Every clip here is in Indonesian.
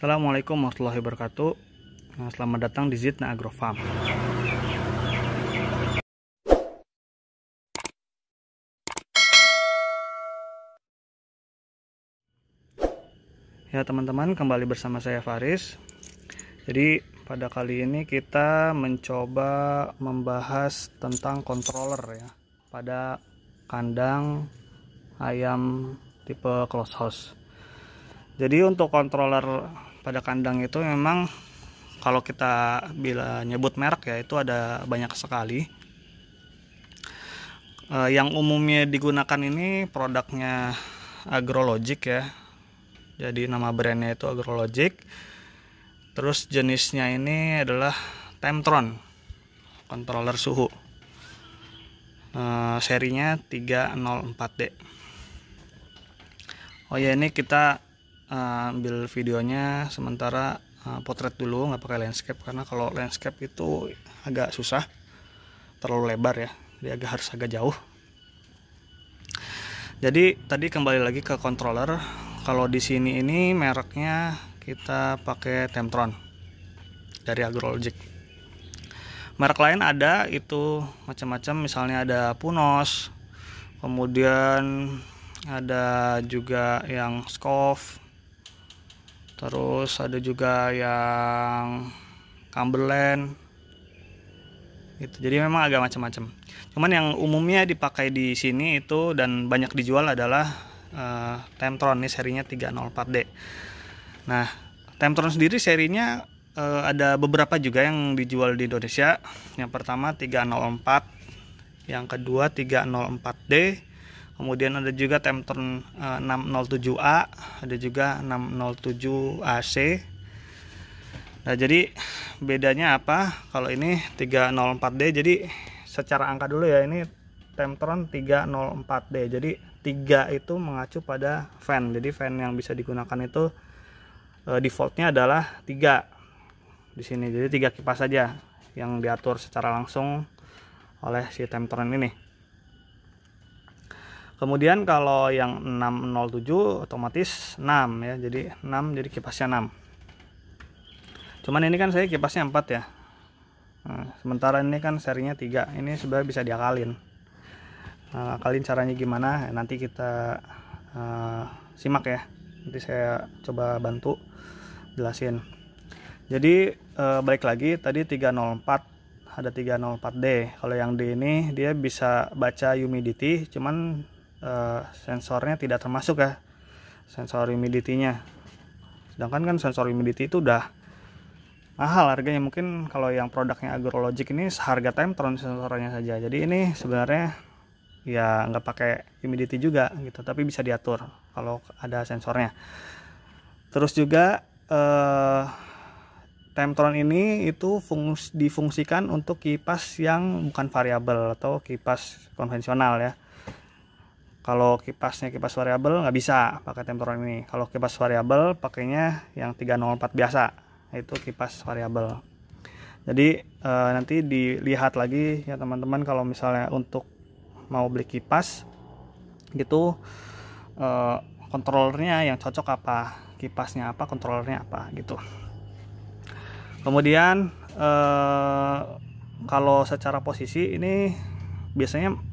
Assalamualaikum warahmatullahi wabarakatuh nah, Selamat datang di Zidna Agrofarm Ya teman-teman kembali bersama saya Faris Jadi pada kali ini kita mencoba membahas tentang controller ya Pada kandang ayam tipe close house jadi untuk controller pada kandang itu memang kalau kita bila nyebut merek ya itu ada banyak sekali uh, yang umumnya digunakan ini produknya agrologic ya jadi nama brandnya itu agrologic terus jenisnya ini adalah Temtron controller suhu uh, serinya 304D oh ya ini kita uh, ambil videonya sementara uh, potret dulu nggak pakai landscape karena kalau landscape itu agak susah terlalu lebar ya jadi agak harus agak jauh jadi tadi kembali lagi ke controller kalau di sini ini mereknya kita pakai Temtron dari AgroLogic merek lain ada itu macam-macam misalnya ada Punos kemudian ada juga yang Scoff terus ada juga yang Cumberland gitu. Jadi memang agak macam-macam. Cuman yang umumnya dipakai di sini itu dan banyak dijual adalah uh, eh, Temtron ini serinya 304D. Nah, Temtron sendiri serinya uh, ada beberapa juga yang dijual di Indonesia. Yang pertama 304, yang kedua 304D, kemudian ada juga Tempton eh, uh, 607A ada juga 607AC nah jadi bedanya apa kalau ini 304D jadi secara angka dulu ya ini Temptron 304D jadi 3 itu mengacu pada fan jadi fan yang bisa digunakan itu eh, defaultnya adalah 3 di sini jadi 3 kipas saja yang diatur secara langsung oleh si Temptron ini kemudian kalau yang 607 otomatis 6 ya jadi 6 jadi kipasnya 6 cuman ini kan saya kipasnya 4 ya nah, sementara ini kan serinya 3 ini sebenarnya bisa diakalin nah, akalin caranya gimana nanti kita uh, simak ya nanti saya coba bantu jelasin jadi uh, balik lagi tadi 304 ada 304D. Kalau yang D ini dia bisa baca humidity cuman Eh, sensornya tidak termasuk ya sensor humidity-nya. Sedangkan kan sensor humidity itu udah mahal harganya mungkin kalau yang produknya agrologic ini seharga Temptron sensornya saja. Jadi ini sebenarnya ya nggak pakai humidity juga gitu, tapi bisa diatur kalau ada sensornya. Terus juga eh, Temptron ini itu fungs, difungsikan untuk kipas yang bukan variabel atau kipas konvensional ya kalau kipasnya kipas variabel nggak bisa pakai Temptron ini kalau kipas variabel pakainya yang 304 biasa itu kipas variabel jadi e, nanti dilihat lagi ya teman-teman kalau misalnya untuk mau beli kipas gitu e, kontrolernya yang cocok apa kipasnya apa kontrolernya apa gitu kemudian e, kalau secara posisi ini biasanya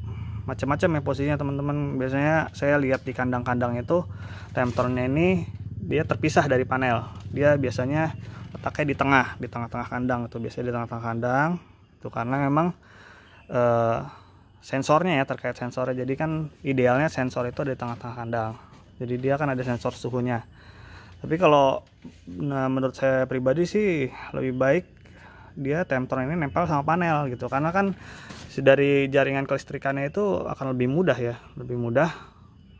macam-macam ya posisinya teman-teman biasanya saya lihat di kandang-kandang itu lemtornnya ini dia terpisah dari panel dia biasanya letaknya di tengah di tengah-tengah kandang itu biasanya di tengah-tengah kandang itu karena memang e, sensornya ya terkait sensornya jadi kan idealnya sensor itu ada di tengah-tengah kandang jadi dia kan ada sensor suhunya tapi kalau nah, menurut saya pribadi sih lebih baik dia tempton ini nempel sama panel gitu karena kan dari jaringan kelistrikannya itu akan lebih mudah ya lebih mudah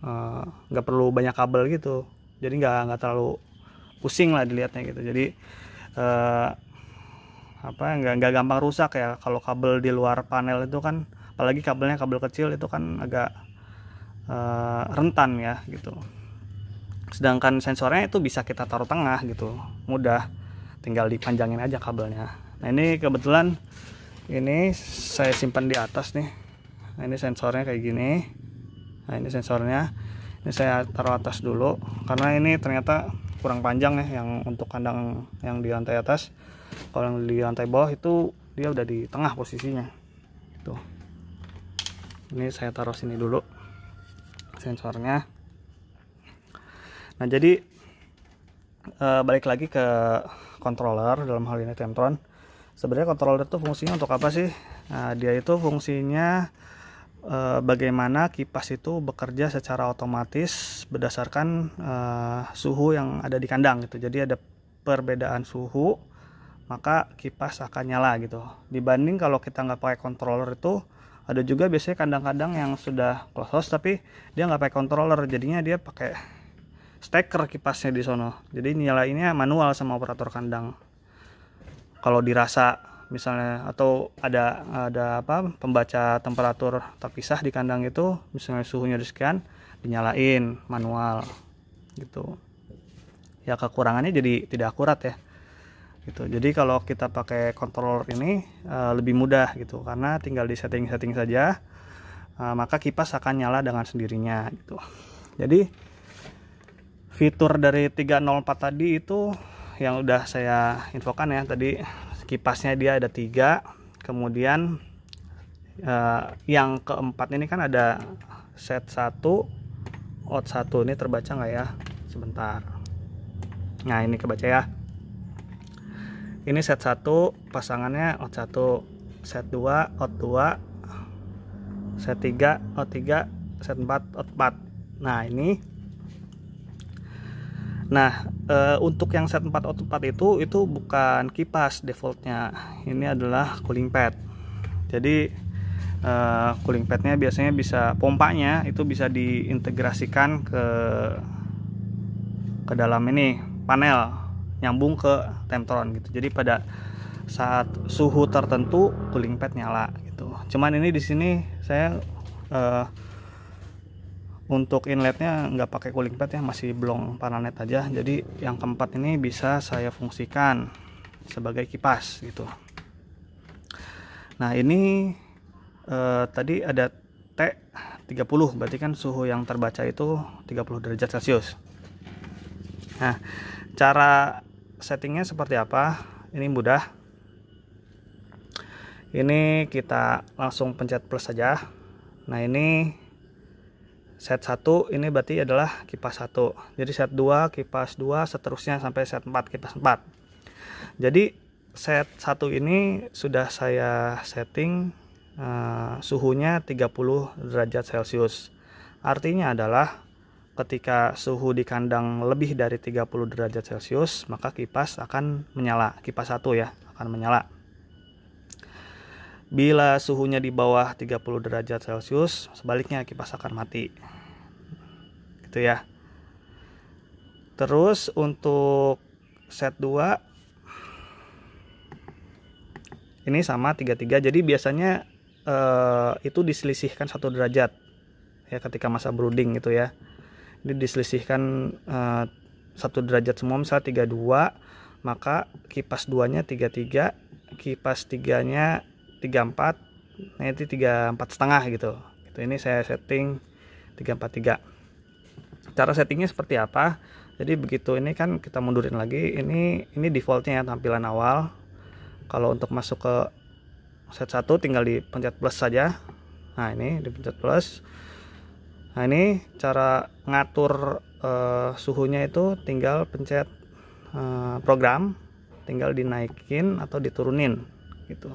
eh, nggak uh, perlu banyak kabel gitu jadi nggak nggak terlalu pusing lah dilihatnya gitu jadi uh, apa nggak nggak gampang rusak ya kalau kabel di luar panel itu kan apalagi kabelnya kabel kecil itu kan agak uh, rentan ya gitu sedangkan sensornya itu bisa kita taruh tengah gitu mudah tinggal dipanjangin aja kabelnya nah ini kebetulan ini saya simpan di atas nih nah, ini sensornya kayak gini nah ini sensornya ini saya taruh atas dulu karena ini ternyata kurang panjang ya yang untuk kandang yang di lantai atas kalau yang di lantai bawah itu dia udah di tengah posisinya tuh gitu. ini saya taruh sini dulu sensornya nah jadi e, balik lagi ke controller dalam hal ini Temtron sebenarnya controller itu fungsinya untuk apa sih nah, dia itu fungsinya e, bagaimana kipas itu bekerja secara otomatis berdasarkan e, suhu yang ada di kandang gitu jadi ada perbedaan suhu maka kipas akan nyala gitu dibanding kalau kita nggak pakai controller itu ada juga biasanya kandang-kandang yang sudah close house tapi dia nggak pakai controller jadinya dia pakai steker kipasnya di sono jadi nyalainnya manual sama operator kandang kalau dirasa misalnya atau ada ada apa pembaca temperatur terpisah di kandang itu misalnya suhunya di sekian dinyalain manual gitu ya kekurangannya jadi tidak akurat ya gitu jadi kalau kita pakai controller ini e, lebih mudah gitu karena tinggal di setting-setting saja e, maka kipas akan nyala dengan sendirinya gitu jadi fitur dari 304 tadi itu yang udah saya infokan ya tadi kipasnya dia ada tiga kemudian eh, yang keempat ini kan ada set 1 out 1 ini terbaca nggak ya sebentar nah ini kebaca ya ini set 1 pasangannya out 1 set 2 out 2 set 3 out 3 set 4 out 4 nah ini Nah, e, untuk yang set 404 itu itu bukan kipas defaultnya. Ini adalah cooling pad. Jadi e, cooling padnya biasanya bisa pompanya itu bisa diintegrasikan ke ke dalam ini panel nyambung ke temtron gitu. Jadi pada saat suhu tertentu cooling pad nyala gitu. Cuman ini di sini saya e, untuk inletnya nggak pakai cooling pad ya masih belum blong net aja jadi yang keempat ini bisa saya fungsikan sebagai kipas gitu nah ini eh, tadi ada T 30 berarti kan suhu yang terbaca itu 30 derajat celcius nah cara settingnya seperti apa ini mudah ini kita langsung pencet plus saja nah ini set 1 ini berarti adalah kipas 1 jadi set 2 kipas 2 seterusnya sampai set 4 kipas 4 jadi set 1 ini sudah saya setting uh, suhunya 30 derajat celcius artinya adalah ketika suhu di kandang lebih dari 30 derajat celcius maka kipas akan menyala kipas 1 ya akan menyala Bila suhunya di bawah 30 derajat Celcius, sebaliknya kipas akan mati. Gitu ya. Terus untuk set 2 ini sama 33. Jadi biasanya eh, itu diselisihkan satu derajat ya ketika masa brooding gitu ya. Ini diselisihkan eh, satu derajat semua misalnya 32 maka kipas 2 nya 33 kipas 3 nya 34 nanti 34 setengah gitu itu ini saya setting 343 cara settingnya seperti apa jadi begitu ini kan kita mundurin lagi ini ini defaultnya ya tampilan awal kalau untuk masuk ke set 1 tinggal dipencet plus saja nah ini dipencet plus nah ini cara ngatur uh, suhunya itu tinggal pencet uh, program tinggal dinaikin atau diturunin gitu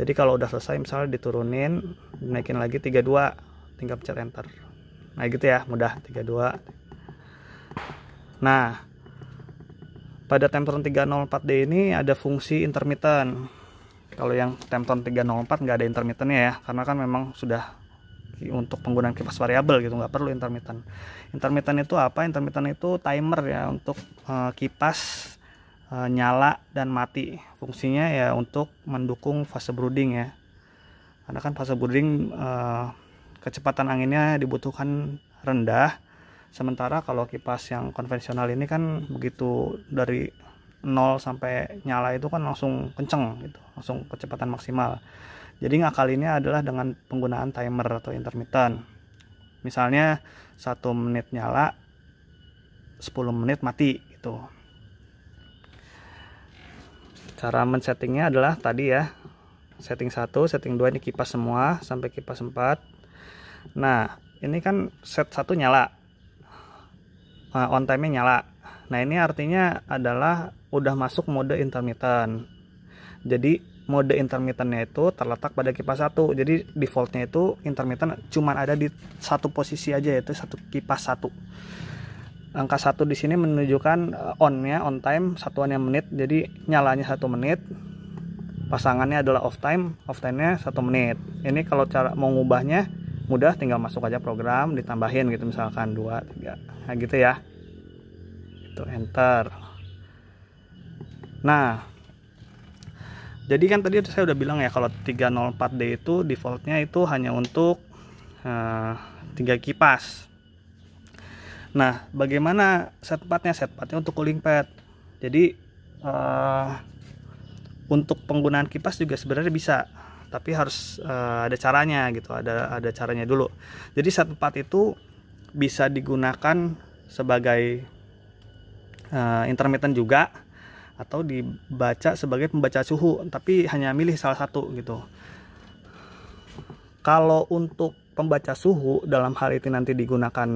jadi kalau udah selesai misalnya diturunin naikin lagi 32 tinggal pencet enter nah gitu ya mudah 32 nah pada Temptron 304D ini ada fungsi intermittent kalau yang Temptron 304 nggak ada intermittentnya ya karena kan memang sudah untuk penggunaan kipas variabel gitu nggak perlu intermittent intermittent itu apa intermittent itu timer ya untuk uh, kipas e, nyala dan mati fungsinya ya untuk mendukung fase brooding ya karena kan fase brooding e, kecepatan anginnya dibutuhkan rendah sementara kalau kipas yang konvensional ini kan begitu dari 0 sampai nyala itu kan langsung kenceng gitu langsung kecepatan maksimal jadi ngakalinnya adalah dengan penggunaan timer atau intermittent misalnya satu menit nyala 10 menit mati gitu cara men-settingnya adalah tadi ya setting satu, setting 2 ini kipas semua sampai kipas 4 nah ini kan set satu nyala nah, on time nya nyala nah ini artinya adalah udah masuk mode intermittent jadi mode intermittentnya itu terletak pada kipas satu jadi defaultnya itu intermittent cuman ada di satu posisi aja yaitu satu kipas satu angka satu di sini menunjukkan eh, onnya on time satuannya menit jadi nyalanya satu menit pasangannya adalah off time off time nya satu menit ini kalau cara mau ngubahnya mudah tinggal masuk aja program ditambahin gitu misalkan dua tiga nah gitu ya itu enter nah jadi kan tadi saya udah bilang ya kalau 304D itu defaultnya itu hanya untuk uh, tiga kipas Nah, bagaimana Set partnya untuk cooling pad. Jadi uh, untuk penggunaan kipas juga sebenarnya bisa, tapi harus uh, ada caranya gitu, ada ada caranya dulu. Jadi part itu bisa digunakan sebagai uh, intermittent juga atau dibaca sebagai pembaca suhu, tapi hanya milih salah satu gitu. Kalau untuk pembaca suhu dalam hal itu nanti digunakan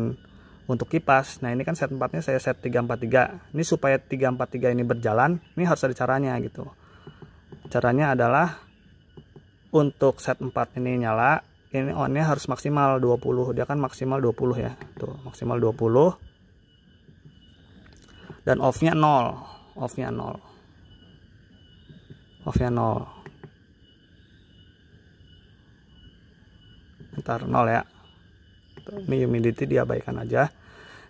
untuk kipas. Nah ini kan set 4 saya set 343. Ini supaya 343 ini berjalan, ini harus ada caranya gitu. Caranya adalah untuk set 4 ini nyala, ini onnya harus maksimal 20. Dia kan maksimal 20 ya. Tuh, maksimal 20. Dan off-nya 0. Off-nya 0. Off-nya 0. Ntar 0 ya humidity diabaikan aja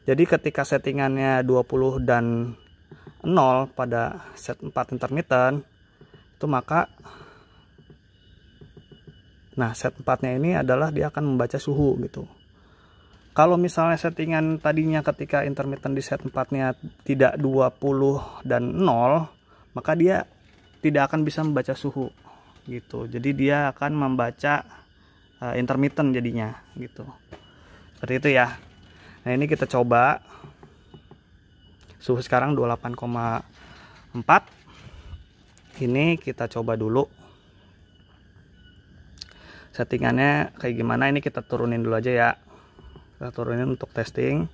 jadi ketika settingannya 20 dan 0 pada set 4 intermittent itu maka nah set 4 nya ini adalah dia akan membaca suhu gitu kalau misalnya settingan tadinya ketika intermittent di set 4 nya tidak 20 dan 0 maka dia tidak akan bisa membaca suhu gitu jadi dia akan membaca uh, intermittent jadinya gitu seperti itu ya nah ini kita coba suhu sekarang 28,4 ini kita coba dulu settingannya kayak gimana ini kita turunin dulu aja ya kita turunin untuk testing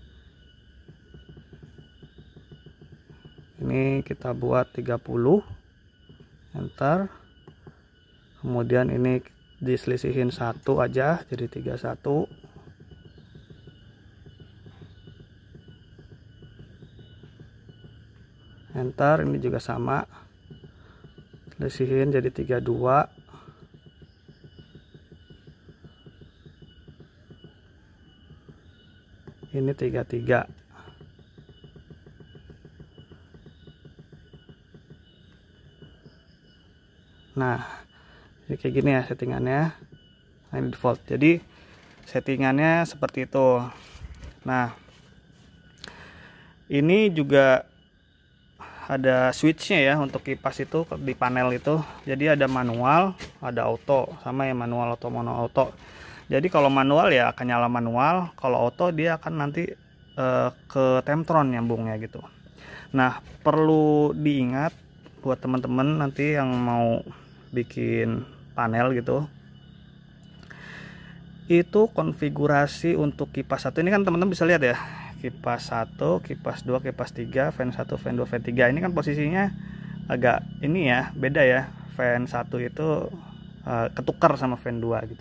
ini kita buat 30 enter kemudian ini diselisihin satu aja jadi 31 sebentar ini juga sama selisihin jadi 32 ini 33 nah ini kayak gini ya settingannya nah, ini default jadi settingannya seperti itu nah ini juga ada switchnya ya untuk kipas itu di panel itu jadi ada manual ada auto sama yang manual atau mono auto jadi kalau manual ya akan nyala manual kalau auto dia akan nanti uh, ke temtron nyambungnya gitu nah perlu diingat buat teman-teman nanti yang mau bikin panel gitu itu konfigurasi untuk kipas satu ini kan teman-teman bisa lihat ya kipas 1, kipas 2, kipas 3, fan 1, fan 2, fan 3. Ini kan posisinya agak ini ya, beda ya. Fan 1 itu uh, eh, ketukar sama fan 2 gitu.